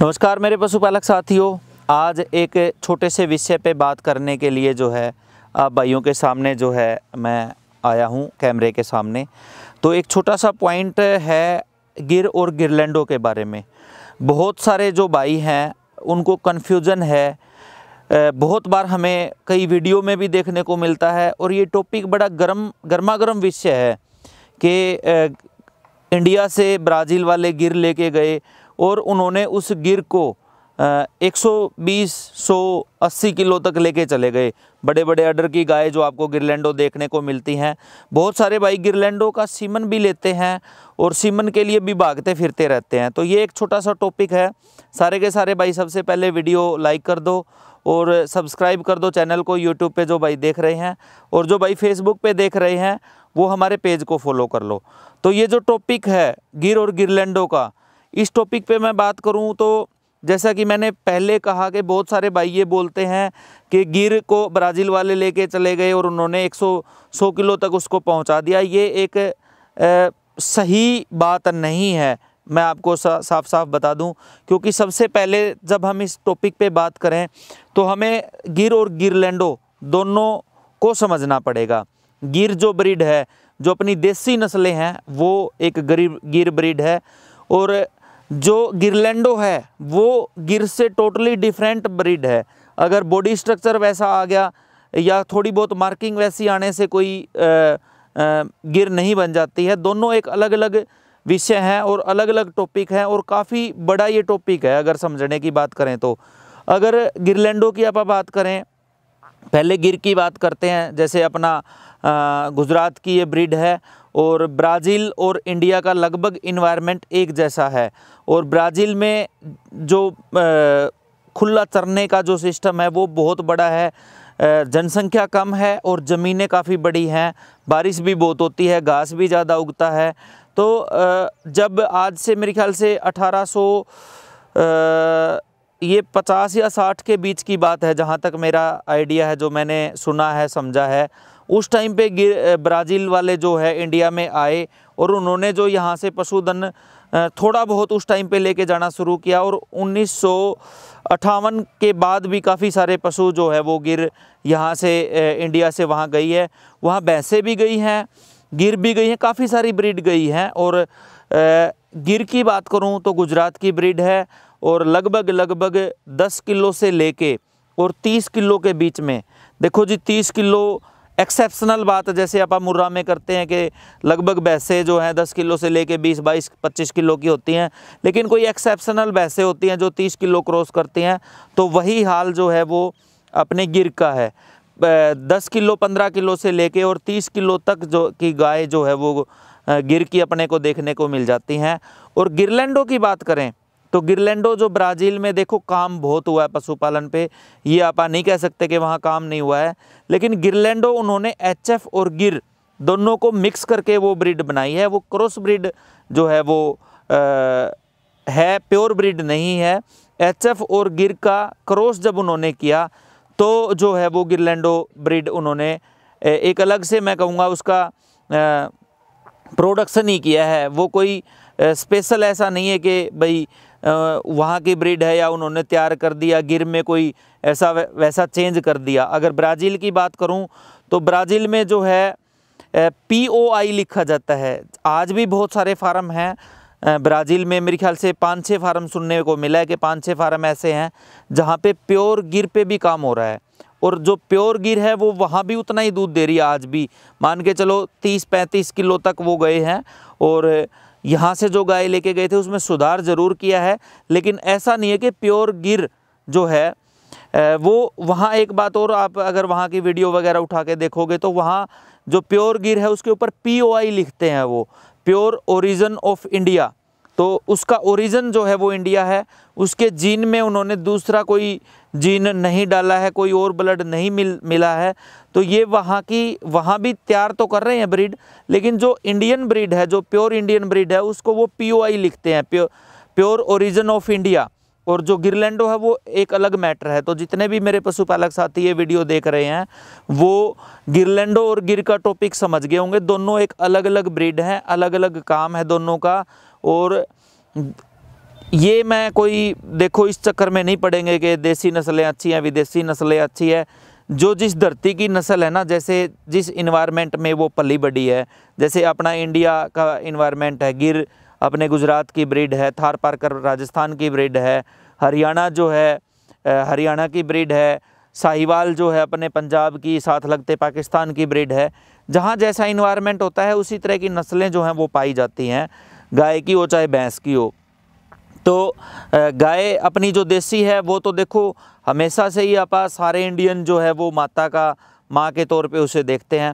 नमस्कार मेरे पशुपालक साथियों आज एक छोटे से विषय पे बात करने के लिए जो है आप भाइयों के सामने जो है मैं आया हूँ कैमरे के सामने तो एक छोटा सा पॉइंट है गिर और गिरलैंडो के बारे में बहुत सारे जो भाई हैं उनको कन्फ्यूज़न है बहुत बार हमें कई वीडियो में भी देखने को मिलता है और ये टॉपिक बड़ा गर्म गर्मा गर्म विषय है कि इंडिया से ब्राज़ील वाले गिर लेके गए और उन्होंने उस गिर को 120, 180 किलो तक लेके चले गए बड़े बड़े अडर की गाय जो आपको गिरलैंडो देखने को मिलती हैं बहुत सारे भाई गिरलैंडो का सीमन भी लेते हैं और सीमन के लिए भी भागते फिरते रहते हैं तो ये एक छोटा सा टॉपिक है सारे के सारे भाई सबसे पहले वीडियो लाइक कर दो और सब्सक्राइब कर दो चैनल को यूट्यूब पे जो भाई देख रहे हैं और जो भाई फेसबुक पे देख रहे हैं वो हमारे पेज को फॉलो कर लो तो ये जो टॉपिक है गिर और गिरलैंडो का इस टॉपिक पे मैं बात करूँ तो जैसा कि मैंने पहले कहा कि बहुत सारे भाई ये बोलते हैं कि गिर को ब्राज़ील वाले लेके चले गए और उन्होंने 100 सौ किलो तक उसको पहुंचा दिया ये एक ए, सही बात नहीं है मैं आपको सा, साफ साफ बता दूं क्योंकि सबसे पहले जब हम इस टॉपिक पे बात करें तो हमें गिर और गिरलैंडो दोनों को समझना पड़ेगा गिर जो ब्रिड है जो अपनी देसी नस्लें हैं वो एक गरीब गिर ब्रिड है और जो गिरलैंडो है वो गिर से टोटली डिफरेंट ब्रिड है अगर बॉडी स्ट्रक्चर वैसा आ गया या थोड़ी बहुत मार्किंग वैसी आने से कोई आ, आ, गिर नहीं बन जाती है दोनों एक अलग अलग विषय हैं और अलग अलग टॉपिक हैं और काफ़ी बड़ा ये टॉपिक है अगर समझने की बात करें तो अगर गिरलैंडो की आप बात करें पहले गिर की बात करते हैं जैसे अपना गुजरात की ये ब्रिड है और ब्राज़ील और इंडिया का लगभग इन्वायरमेंट एक जैसा है और ब्राज़ील में जो खुला चरने का जो सिस्टम है वो बहुत बड़ा है जनसंख्या कम है और ज़मीनें काफ़ी बड़ी हैं बारिश भी बहुत होती है घास भी ज़्यादा उगता है तो जब आज से मेरे ख्याल से 1800 ये 50 या 60 के बीच की बात है जहाँ तक मेरा आइडिया है जो मैंने सुना है समझा है उस टाइम पे ब्राज़ील वाले जो है इंडिया में आए और उन्होंने जो यहाँ से पशुधन थोड़ा बहुत उस टाइम पे लेके जाना शुरू किया और उन्नीस के बाद भी काफ़ी सारे पशु जो है वो गिर यहाँ से इंडिया से वहाँ गई है वहाँ भैंसें भी गई हैं गिर भी गई हैं काफ़ी सारी ब्रिड गई हैं और गिर की बात करूँ तो गुजरात की ब्रिड है और लगभग लगभग 10 किलो से लेके और 30 किलो के बीच में देखो जी 30 किलो एक्सेप्शनल बात है जैसे आप मुर्रा में करते हैं कि लगभग बैसे जो हैं दस किलो से लेके बीस बाईस पच्चीस किलो की होती हैं लेकिन कोई एक्सेप्शनल बैसे होती हैं जो तीस किलो क्रॉस करती हैं तो वही हाल जो है वो अपने गिर का है दस किलो पंद्रह किलो से लेके और तीस किलो तक जो की गाय जो है वो गिर की अपने को देखने को मिल जाती हैं और गिरलैंडों की बात करें तो गिरलैंडो जो ब्राज़ील में देखो काम बहुत हुआ है पशुपालन पे ये आप नहीं कह सकते कि वहाँ काम नहीं हुआ है लेकिन गिरलैंडो उन्होंने एच और गिर दोनों को मिक्स करके वो ब्रिड बनाई है वो क्रॉस ब्रिड जो है वो आ, है प्योर ब्रिड नहीं है एच और गिर का क्रॉस जब उन्होंने किया तो जो है वो गिरलैंडो ब्रिड उन्होंने एक अलग से मैं कहूँगा उसका प्रोडक्शन ही किया है वो कोई स्पेशल ऐसा नहीं है कि भाई वहाँ की ब्रीड है या उन्होंने तैयार कर दिया गिर में कोई ऐसा वैसा चेंज कर दिया अगर ब्राज़ील की बात करूँ तो ब्राज़ील में जो है पी ओ आई लिखा जाता है आज भी बहुत सारे फार्म हैं ब्राज़ील में मेरे ख्याल से पाँच छः फार्म सुनने को मिला है कि पाँच छः फार्म ऐसे हैं जहाँ पे प्योर गिर पे भी काम हो रहा है और जो प्योर गिर है वो वहाँ भी उतना ही दूध दे रही है आज भी मान के चलो तीस पैंतीस किलो तक वो गए हैं और यहाँ से जो गाय लेके गए थे उसमें सुधार ज़रूर किया है लेकिन ऐसा नहीं है कि प्योर गिर जो है वो वहाँ एक बात और आप अगर वहाँ की वीडियो वगैरह उठा के देखोगे तो वहाँ जो प्योर गिर है उसके ऊपर पी लिखते हैं वो प्योर ओरिजन ऑफ इंडिया तो उसका ओरिजन जो है वो इंडिया है उसके जीन में उन्होंने दूसरा कोई जीन नहीं डाला है कोई और ब्लड नहीं मिल मिला है तो ये वहाँ की वहाँ भी तैयार तो कर रहे हैं ब्रीड लेकिन जो इंडियन ब्रीड है जो प्योर इंडियन ब्रीड है उसको वो पी लिखते हैं pure pure origin of India और जो गिरलैंडो है वो एक अलग मैटर है तो जितने भी मेरे पशुपालक साथी ये वीडियो देख रहे हैं वो गिरलैंडो और गिर का टॉपिक समझ गए होंगे दोनों एक अलग अलग ब्रीड हैं अलग अलग काम है दोनों का और ये मैं कोई देखो इस चक्कर में नहीं पड़ेंगे कि देसी नस्लें अच्छी हैं विदेशी नस्लें अच्छी है जो जिस धरती की नस्ल है ना जैसे जिस इन्वायरमेंट में वो पली बड़ी है जैसे अपना इंडिया का इन्वायरमेंट है गिर अपने गुजरात की ब्रिड है थार पारकर राजस्थान की ब्रिड है हरियाणा जो है हरियाणा की ब्रिड है साहिवाल जो है अपने पंजाब की साथ लगते पाकिस्तान की ब्रिड है जहाँ जैसा इन्वायरमेंट होता है उसी तरह की नस्लें जो हैं वो पाई जाती हैं गाय की हो चाहे भैंस की हो तो गाय अपनी जो देसी है वो तो देखो हमेशा से ही आप सारे इंडियन जो है वो माता का माँ के तौर पे उसे देखते हैं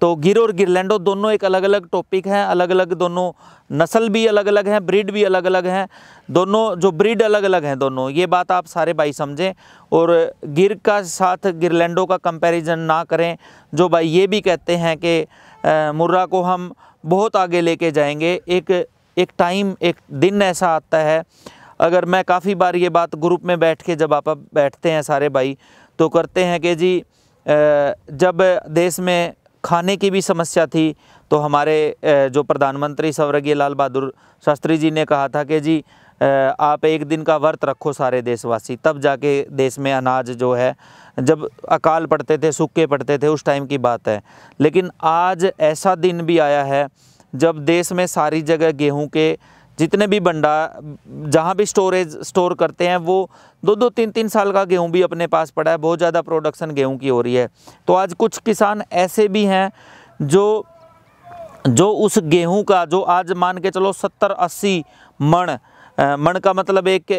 तो गिर और गिरलैंडो दोनों एक अलग अलग टॉपिक हैं अलग अलग दोनों नस्ल भी अलग अलग हैं ब्रीड भी अलग अलग हैं दोनों जो ब्रीड अलग अलग हैं दोनों ये बात आप सारे भाई समझें और गिर का साथ गिरलैंडो का कंपैरिजन ना करें जो भाई ये भी कहते हैं कि मुर्रा को हम बहुत आगे लेके जाएंगे एक एक टाइम एक दिन ऐसा आता है अगर मैं काफ़ी बार ये बात ग्रुप में बैठ के जब आप बैठते हैं सारे भाई तो करते हैं कि जी जब देश में खाने की भी समस्या थी तो हमारे जो प्रधानमंत्री स्वर्गीय लाल बहादुर शास्त्री जी ने कहा था कि जी आप एक दिन का व्रत रखो सारे देशवासी तब जाके देश में अनाज जो है जब अकाल पड़ते थे सूखे पड़ते थे उस टाइम की बात है लेकिन आज ऐसा दिन भी आया है जब देश में सारी जगह गेहूं के जितने भी बंडा जहाँ भी स्टोरेज स्टोर करते हैं वो दो दो तीन तीन साल का गेहूं भी अपने पास पड़ा है बहुत ज़्यादा प्रोडक्शन गेहूं की हो रही है तो आज कुछ किसान ऐसे भी हैं जो जो उस गेहूं का जो आज मान के चलो सत्तर अस्सी मण मण का मतलब एक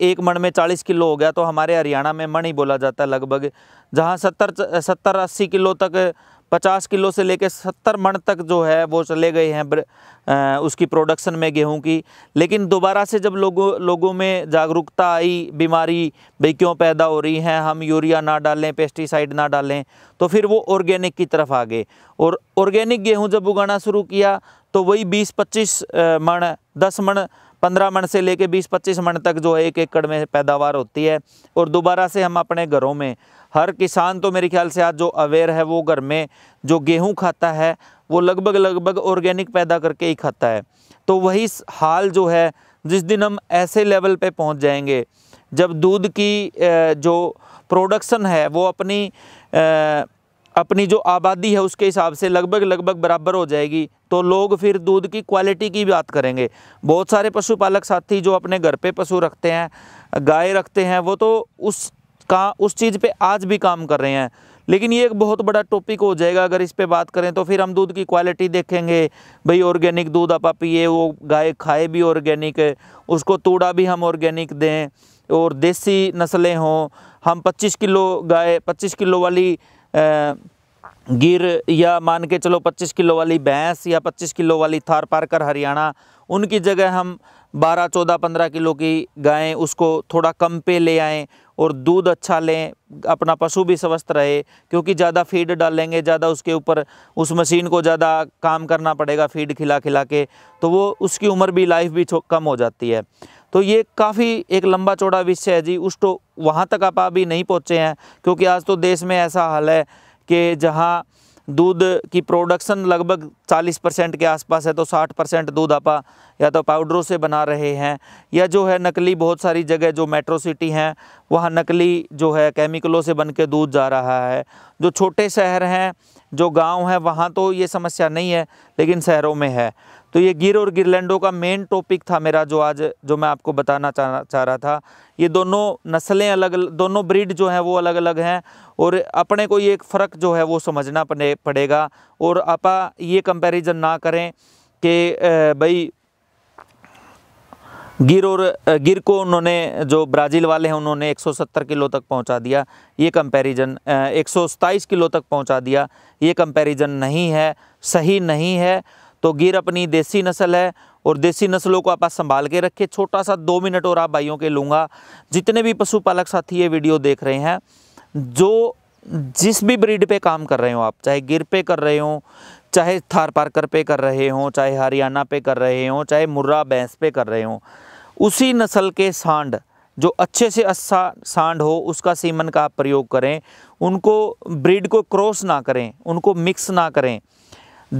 एक मण में चालीस किलो हो गया तो हमारे हरियाणा में मण ही बोला जाता है लगभग जहाँ सत्तर सत्तर अस्सी किलो तक पचास किलो से लेकर सत्तर मण तक जो है वो चले गए हैं उसकी प्रोडक्शन में गेहूं की लेकिन दोबारा से जब लोगों लोगों में जागरूकता आई बीमारी भाई क्यों पैदा हो रही हैं हम यूरिया ना डालें पेस्टिसाइड ना डालें तो फिर वो ऑर्गेनिक की तरफ आ गए और ऑर्गेनिक गेहूँ जब उगाना शुरू किया तो वही बीस पच्चीस मण दस मण पंद्रह मन से लेके बीस पच्चीस मन तक जो है एक एकड़ में पैदावार होती है और दोबारा से हम अपने घरों में हर किसान तो मेरे ख्याल से आज जो अवेयर है वो घर में जो गेहूँ खाता है वो लगभग लगभग ऑर्गेनिक पैदा करके ही खाता है तो वही हाल जो है जिस दिन हम ऐसे लेवल पे पहुंच जाएंगे जब दूध की जो प्रोडक्शन है वो अपनी अपनी जो आबादी है उसके हिसाब से लगभग लगभग बराबर हो जाएगी तो लोग फिर दूध की क्वालिटी की बात करेंगे बहुत सारे पशुपालक साथी जो अपने घर पे पशु रखते हैं गाय रखते हैं वो तो उस का उस चीज़ पे आज भी काम कर रहे हैं लेकिन ये एक बहुत बड़ा टॉपिक हो जाएगा अगर इस पर बात करें तो फिर हम दूध की क्वालिटी देखेंगे भाई ऑर्गेनिक दूध आप पिए वो गाय खाए भी ऑर्गेनिक उसको तोड़ा भी हम ऑर्गेनिक दें और देसी नस्लें हों हम पच्चीस किलो गाय पच्चीस किलो वाली गिर या मान के चलो 25 किलो वाली भैंस या 25 किलो वाली थार पारकर हरियाणा उनकी जगह हम 12, 14, 15 किलो की गायें उसको थोड़ा कम पे ले आएँ और दूध अच्छा लें अपना पशु भी स्वस्थ रहे क्योंकि ज़्यादा फीड डालेंगे ज़्यादा उसके ऊपर उस मशीन को ज़्यादा काम करना पड़ेगा फीड खिला खिला के तो वो उसकी उम्र भी लाइफ भी कम हो जाती है तो ये काफ़ी एक लंबा चौड़ा विषय है जी उस तो वहाँ तक आप अभी नहीं पहुँचे हैं क्योंकि आज तो देश में ऐसा हाल है कि जहाँ दूध की प्रोडक्शन लगभग 40 परसेंट के आसपास है तो 60 परसेंट दूध आपा या तो पाउडरों से बना रहे हैं या जो है नकली बहुत सारी जगह जो मेट्रो सिटी हैं वहाँ नकली जो है केमिकलों से बन के दूध जा रहा है जो छोटे शहर हैं जो गांव हैं वहाँ तो ये समस्या नहीं है लेकिन शहरों में है तो ये गिर और गिरलैंडों का मेन टॉपिक था मेरा जो आज जो मैं आपको बताना चाह चाह रहा था ये दोनों नस्लें अलग दोनों ब्रीड जो हैं वो अलग अलग हैं और अपने को ये एक फ़र्क जो है वो समझना पड़ेगा और आपा ये कंपैरिजन ना करें कि भाई गिर और गिर को उन्होंने जो ब्राज़ील वाले हैं उन्होंने 170 किलो तक पहुंचा दिया ये कंपैरिजन एक किलो तक पहुंचा दिया ये कंपैरिजन नहीं है सही नहीं है तो गिर अपनी देसी नस्ल है और देसी नस्लों को आप संभाल के रखिए छोटा सा दो मिनट और आप भाइयों के लूँगा जितने भी पशुपालक साथी ये वीडियो देख रहे हैं जो जिस भी ब्रीड पर काम कर रहे हो आप चाहे गिर पे कर रहे हो चाहे थार पार्कर पे कर रहे हों चाहे हरियाणा पे कर रहे हों चाहे मुर्रा भैंस पे कर रहे हों उसी नस्ल के सांड जो अच्छे से अच्छा सांड हो उसका सीमन का आप प्रयोग करें उनको ब्रीड को क्रॉस ना करें उनको मिक्स ना करें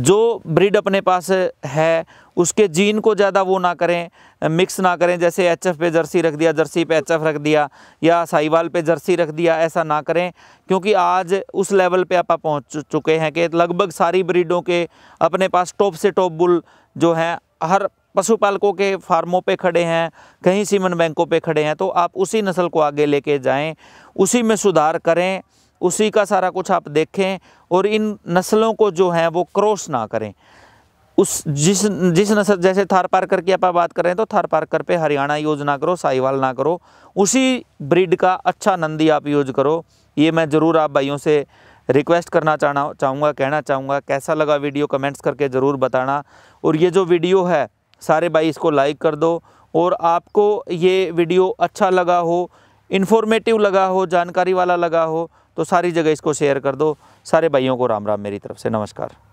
जो ब्रीड अपने पास है उसके जीन को ज़्यादा वो ना करें मिक्स ना करें जैसे एच एफ पे जर्सी रख दिया जर्सी पे एच एफ रख दिया या साहिवाल पे जर्सी रख दिया ऐसा ना करें क्योंकि आज उस लेवल पे आप पहुंच चुके हैं कि लगभग सारी ब्रीडों के अपने पास टॉप से टॉप बुल जो हैं हर पशुपालकों के फार्मों पे खड़े हैं कहीं सीमन बैंकों पे खड़े हैं तो आप उसी नस्ल को आगे लेके जाएं उसी में सुधार करें उसी का सारा कुछ आप देखें और इन नस्लों को जो है वो क्रॉस ना करें उस जिस जिस नस्ल जैसे थार पार्कर की आप बात करें तो थार पार्कर पे हरियाणा यूज ना करो साहिवाल ना करो उसी ब्रिड का अच्छा नंदी आप यूज करो ये मैं ज़रूर आप भाइयों से रिक्वेस्ट करना चाहना चाहूँगा कहना चाहूँगा कैसा लगा वीडियो कमेंट्स करके ज़रूर बताना और ये जो वीडियो है सारे भाई इसको लाइक कर दो और आपको ये वीडियो अच्छा लगा हो इन्फॉर्मेटिव लगा हो जानकारी वाला लगा हो तो सारी जगह इसको शेयर कर दो सारे भाइयों को राम राम मेरी तरफ से नमस्कार